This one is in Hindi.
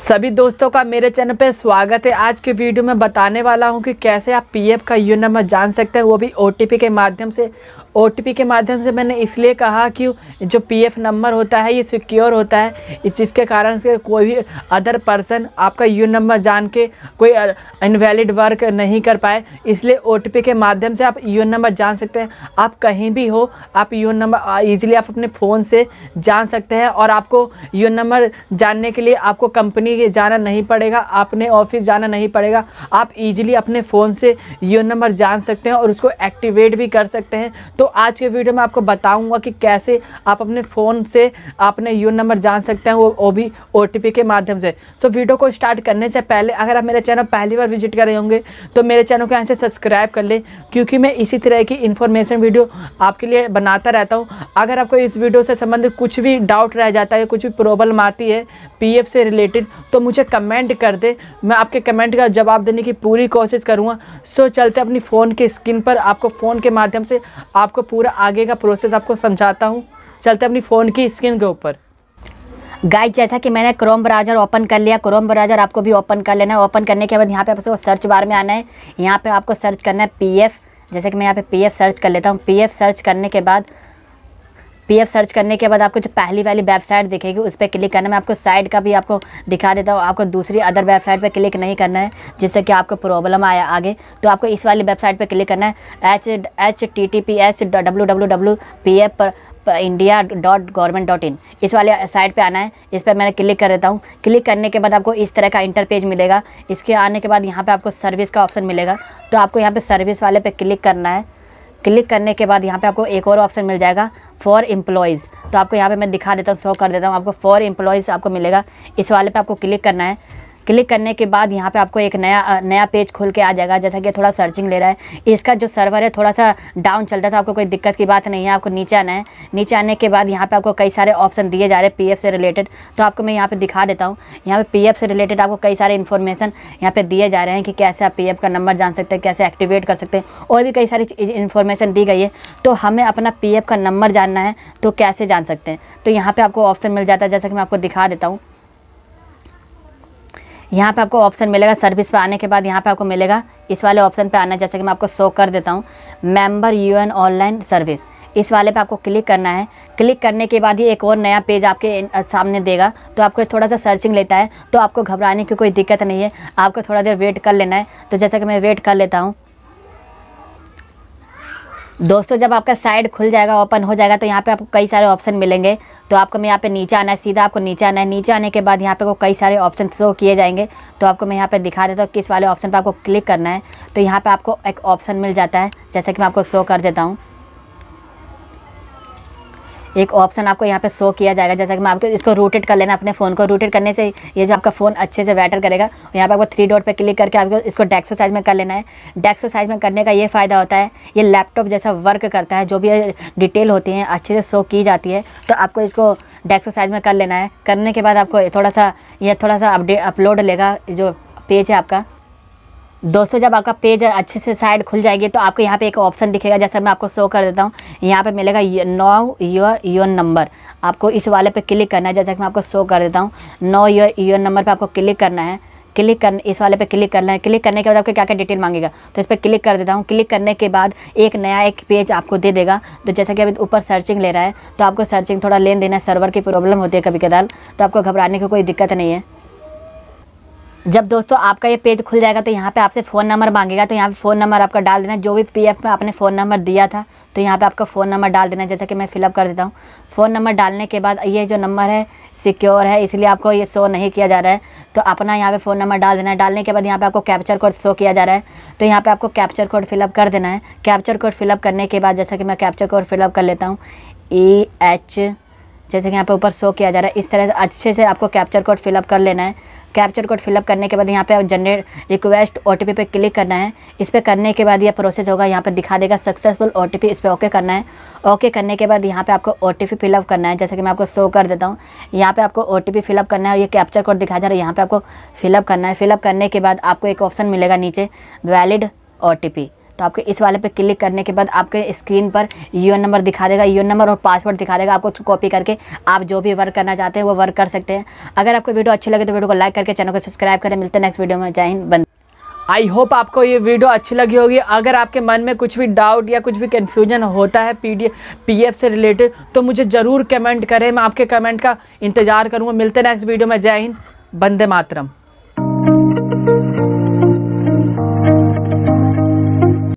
सभी दोस्तों का मेरे चैनल पे स्वागत है आज के वीडियो में बताने वाला हूँ कि कैसे आप पीएफ का यू नंबर जान सकते हैं वो भी ओटीपी के माध्यम से ओटीपी के माध्यम से मैंने इसलिए कहा कि जो पीएफ नंबर होता है ये सिक्योर होता है इस चीज़ के कारण से कोई भी अदर पर्सन आपका यू नंबर जान के कोई इनवैलिड वर्क नहीं कर पाए इसलिए ओ के माध्यम से आप यू नंबर जान सकते हैं आप कहीं भी हो आप यू नंबर ईजिली आप अपने फ़ोन से जान सकते हैं और आपको यू नंबर जानने के लिए आपको कंपनी कंपनी के जाना नहीं पड़ेगा आपने ऑफिस जाना नहीं पड़ेगा आप इजीली अपने फ़ोन से यू नंबर जान सकते हैं और उसको एक्टिवेट भी कर सकते हैं तो आज के वीडियो में आपको बताऊँगा कि कैसे आप अपने फ़ोन से अपने यू नंबर जान सकते हैं वो वो भी ओ के माध्यम से सो वीडियो को स्टार्ट करने से पहले अगर आप मेरे चैनल पहली बार विजिट कर रहे होंगे तो मेरे चैनल को यहाँ से सब्सक्राइब कर लें क्योंकि मैं इसी तरह की इन्फॉर्मेशन वीडियो आपके लिए बनाता रहता हूँ अगर आपको इस वीडियो से संबंधित कुछ भी डाउट रह जाता है कुछ भी प्रॉब्लम आती है पीएफ से रिलेटेड तो मुझे कमेंट कर दे मैं आपके कमेंट का जवाब देने की पूरी कोशिश करूँगा सो चलते अपनी फ़ोन के स्क्रीन पर आपको फ़ोन के माध्यम से आपको पूरा आगे का प्रोसेस आपको समझाता हूँ चलते अपनी फ़ोन की स्क्रीन के ऊपर गाइस जैसा कि मैंने क्रोम ब्राउजर ओपन कर लिया क्रोम ब्राउजर आपको भी ओपन कर लेना है ओपन करने के बाद यहाँ पे आपको सर्च बार में आना है यहाँ पे आपको सर्च करना है पीएफ जैसे कि मैं यहाँ पे पीएफ सर्च कर लेता हूँ पीएफ सर्च करने के बाद पीएफ सर्च करने के बाद आपको जो पहली वाली वेबसाइट दिखेगी उस पर क्लिक करना मैं आपको साइट का भी आपको दिखा देता हूँ आपको दूसरी अदर वेबसाइट पर क्लिक नहीं करना है जिससे कि आपको प्रॉब्लम आया आगे तो आपको इस वाली वेबसाइट पर क्लिक करना है H H T T P S W W W P F India dot government dot in इस वाले साइट पे आना है इस पर मैंने क्लिक कर देता हूँ क्लिक करने के बाद आपको इस तरह का इंटरपेज मिलेगा इसके आने के बाद यहाँ पे आपको सर्विस का ऑप्शन मिलेगा तो आपको यहाँ पे सर्विस वाले पे क्लिक करना है क्लिक करने के बाद यहाँ पे आपको एक और ऑप्शन मिल जाएगा फॉर एम्प्लॉयज़ तो आपको यहाँ पे मैं दिखा देता हूँ शो कर देता हूँ आपको फॉर एम्प्लॉयज़ आपको मिलेगा इस वाले पे आपको क्लिक करना है क्लिक करने के बाद यहाँ पे आपको एक नया नया पेज खुल के आ जाएगा जैसा कि थोड़ा सर्चिंग ले रहा है इसका जो सर्वर है थोड़ा सा डाउन चल रहा था आपको कोई दिक्कत की बात नहीं है आपको नीचे आना है नीचे आने के बाद यहाँ पर आपको कई सारे ऑप्शन दिए जा रहे हैं पी से रिलेटेड तो आपको मैं यहाँ पर दिखा देता हूँ यहाँ पर पी से रिलेटेड आपको कई सारे इन्फॉर्मेशन यहाँ पर दिए जा रहे हैं कि कैसे आप पी का नंबर जान सकते हैं कैसे एक्टिवेट कर सकते हैं और भी कई सारी इन्फॉर्मेशन दी गई है तो हमें अपना पी का नंबर जानना है तो कैसे जान सकते हैं तो यहाँ पर आपको ऑप्शन मिल जाता है जैसा कि मैं आपको दिखा देता हूँ यहाँ पे आपको ऑप्शन मिलेगा सर्विस पे आने के बाद यहाँ पे आपको मिलेगा इस वाले ऑप्शन पे आना जैसे कि मैं आपको शो कर देता हूँ मेंबर यूएन ऑनलाइन सर्विस इस वाले पे आपको क्लिक करना है क्लिक करने के बाद ही एक और नया पेज आपके सामने देगा तो आपको थोड़ा सा सर्चिंग लेता है तो आपको घबराने की कोई दिक्कत नहीं है आपको थोड़ा देर वेट कर लेना है तो जैसा कि मैं वेट कर लेता हूँ दोस्तों जब आपका साइड खुल जाएगा ओपन हो जाएगा तो यहाँ पे आपको कई सारे ऑप्शन मिलेंगे तो आपको मैं यहाँ पे नीचे आना है सीधा आपको नीचे आना है नीचे आने के बाद यहाँ पे को कई सारे ऑप्शन शो किए जाएंगे तो आपको मैं यहाँ पे दिखा देता हूँ किस वाले ऑप्शन पर आपको क्लिक करना है तो यहाँ पर आपको एक ऑप्शन मिल जाता है जैसा कि मैं आपको शो कर देता हूँ एक ऑप्शन आपको यहाँ पे शो किया जाएगा जैसा कि मैं आपको इसको रोटेट कर लेना अपने फ़ोन को रोटेट करने से ये जो आपका फ़ोन अच्छे से बैटर करेगा यहाँ पर आपको थ्री डॉट पर क्लिक करके आपको इसको डेस्को साइज़ में कर लेना है डेस्को साइज़ में करने का ये फ़ायदा होता है ये लैपटॉप जैसा वर्क करता है जो भी डिटेल होती हैं अच्छे से शो की जाती है तो आपको इसको डेस्को साइज़ में कर लेना है करने के बाद आपको थोड़ा सा ये थोड़ा सा अपडेट अपलोड लेगा जो पेज है आपका दोस्तों जब आपका पेज अच्छे से साइड खुल जाएगी तो आपको यहाँ पे एक ऑप्शन दिखेगा जैसा मैं आपको शो कर देता हूँ यहाँ पे मिलेगा नो योर योर नंबर आपको इस वाले पे क्लिक करना है जैसा कि मैं आपको शो कर देता हूँ नो योर योर नंबर पे आपको क्लिक करना है क्लिक कर इस वाले पे क्लिक करना है क्लिक करने के बाद आपको क्या क्या डिटेल मांगेगा तो इस पर क्लिक कर देता हूँ क्लिक करने के बाद एक नया एक पेज आपको दे देगा तो जैसा कि अभी ऊपर सर्चिंग ले रहा है तो आपको सर्चिंग थोड़ा लेन देना है सर्वर की प्रॉब्लम होती है कभी कदार तो आपको घबराने की कोई दिक्कत नहीं है जब दोस्तों आपका ये पेज खुल जाएगा तो यहाँ पे आपसे फ़ोन नंबर मांगेगा तो यहाँ पे फ़ोन नंबर आपका डाल देना जो भी पीएफ में आपने फ़ोन नंबर दिया था तो यहाँ पे आपका फ़ोन नंबर डाल देना जैसा कि मैं फिलअप कर देता हूँ फ़ोन नंबर डालने के बाद ये जो नंबर है सिक्योर है इसलिए आपको ये शो नहीं किया जा रहा है तो अपना यहाँ पर फ़ोन नंबर डाल देना है डालने के बाद यहाँ पे आपको कैप्चर कोड शो किया जा रहा है तो यहाँ पर आपको कैप्चर कोड फिलअप कर देना है कैप्चर कोड फिलअप करने के बाद जैसा कि मैं कैप्चर कोड फिलअप कर लेता हूँ ई e एच जैसे कि यहाँ पे ऊपर शो किया जा रहा है इस तरह से अच्छे से आपको कैप्चर कोड फिलअप कर लेना है कैप्चर कोड फिलअप करने के बाद यहाँ पे आप जनरेट रिक्वेस्ट ओ टी पे क्लिक करना है इस पर करने के बाद यह प्रोसेस होगा यहाँ पर दिखा देगा सक्सेसफुल ओ इस पर ओके करना है ओके करने के बाद यहाँ पे आपको ओ टी फिलअप करना है जैसे कि मैं आपको शो कर देता हूँ यहाँ पे आपको ओ टी फिलअप करना है और ये कैप्चर कोड दिखा जा रहा है यहाँ पर आपको फिलअप करना है फिलअप करने के बाद आपको एक ऑप्शन मिलेगा नीचे वैलिड ओ तो आपके इस वाले पे क्लिक करने के बाद आपके स्क्रीन पर यू नंबर दिखा देगा यू नंबर और पासवर्ड दिखा देगा आपको कॉपी करके आप जो भी वर्क करना चाहते हैं वो वर्क कर सकते हैं अगर आपको वीडियो अच्छी लगे तो वीडियो को लाइक करके चैनल को सब्सक्राइब करें मिलते हैं नेक्स्ट वीडियो में जय हिंद बंद आई होप आपको ये वीडियो अच्छी लगी होगी अगर आपके मन में कुछ भी डाउट या कुछ भी कन्फ्यूजन होता है पी डी से रिलेटेड तो मुझे ज़रूर कमेंट करें मैं आपके कमेंट का इंतज़ार करूँगा मिलते नेक्स्ट वीडियो में जय हिंद बंदे मातरम